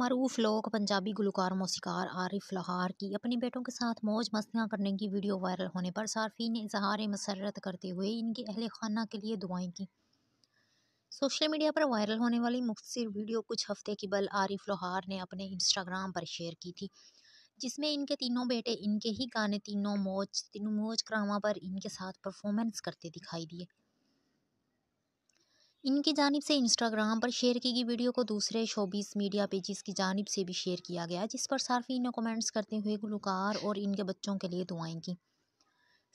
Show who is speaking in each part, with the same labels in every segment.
Speaker 1: मरूफ लोग पंजाबी गुलकार मौसीकार आरिफ लहार की अपने बेटों के साथ मौज मस्तियाँ करने की वीडियो वायरल होने पर सार्फी ने इजहार मसरत करते हुए इनके अहल खाना के लिए दुआएं की सोशल मीडिया पर वायरल होने वाली मुख्तर वीडियो कुछ हफ्ते के बल आरिफ लोहार ने अपने इंस्टाग्राम पर शेयर की थी जिसमें इनके तीनों बेटे इनके ही गाने तीनों मौज तीनों मौज क्रामा पर इनके साथ परफॉर्मेंस करते दिखाई दिए इनकी जानब से इंस्टाग्राम पर शेयर की गई वीडियो को दूसरे शोबीज मीडिया पेजेस की जानब से भी शेयर किया गया जिस पर सार्फिन ने कमेंट्स करते हुए गुलकार और इनके बच्चों के लिए दुआएं की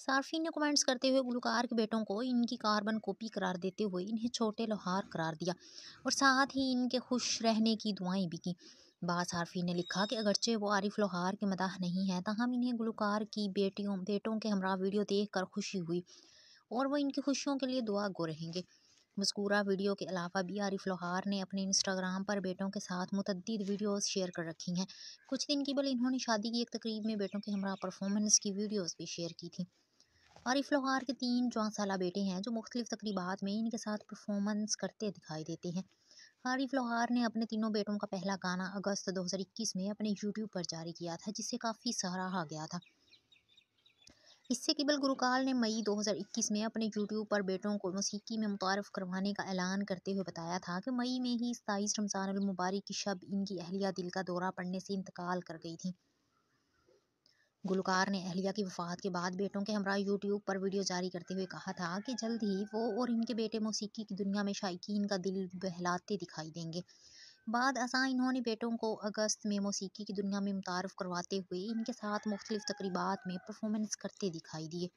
Speaker 1: सार्फिन ने कमेंट्स करते हुए गुलकार के बेटों को इनकी कार्बन कॉपी करार देते हुए इन्हें छोटे लोहार करार दिया और साथ ही इनके खुश रहने की दुआएँ भी की बाद सार्फिन ने लिखा कि अगरचे वो आरिफ लोहार के मदाह नहीं है तहम इन्हें गुलकार की बेटियों बेटों के हमरा वीडियो देख कर खुशी हुई और वो इनकी खुशियों के लिए दुआ गो रहेंगे मस्कूरा वीडियो के अलावा भी आरिफ लोहार ने अपने इंस्टाग्राम पर बेटों के साथ मुतद वीडियोस शेयर कर रखी हैं कुछ दिन की बल इन्होंने शादी की एक तकरीब में बेटों के हमरा परफॉर्मेंस की वीडियोस भी शेयर की थी आरिफ लोहार के तीन चौंक साल बेटे हैं जो मुख्तलिफ तकरीबात में इनके साथ परफॉर्मेंस करते दिखाई देते हैं आरिफ लोहार ने अपने तीनों बेटों का पहला गाना अगस्त 2021 में अपने यूट्यूब पर जारी किया था जिसे काफ़ी सराहा गया था इससे केवल गुरुकाल ने मई 2021 में अपने यूट्यूब पर बेटों को मौसीकी में मुतारफ़ करवाने का ऐलान करते हुए बताया था कि मई में ही सताईस रमज़ान मुबारक की शब इनकी अहलिया दिल का दौरा पड़ने से इंतकाल कर गई थी गुलकार ने अहलिया की वफात के बाद बेटों के हमरा यूट्यूब पर वीडियो जारी करते हुए कहा था कि जल्द ही वो और इनके बेटे मौसीकी की दुनिया में शायकी का दिल बहलाते दिखाई देंगे बाद असा इन्होंने बेटों को अगस्त में मौसीकी की दुनिया में मुतारफ़ करवाते हुए इनके साथ मुख्तलिफ़ तकरीबा में परफॉर्मेंस करते दिखाई दिए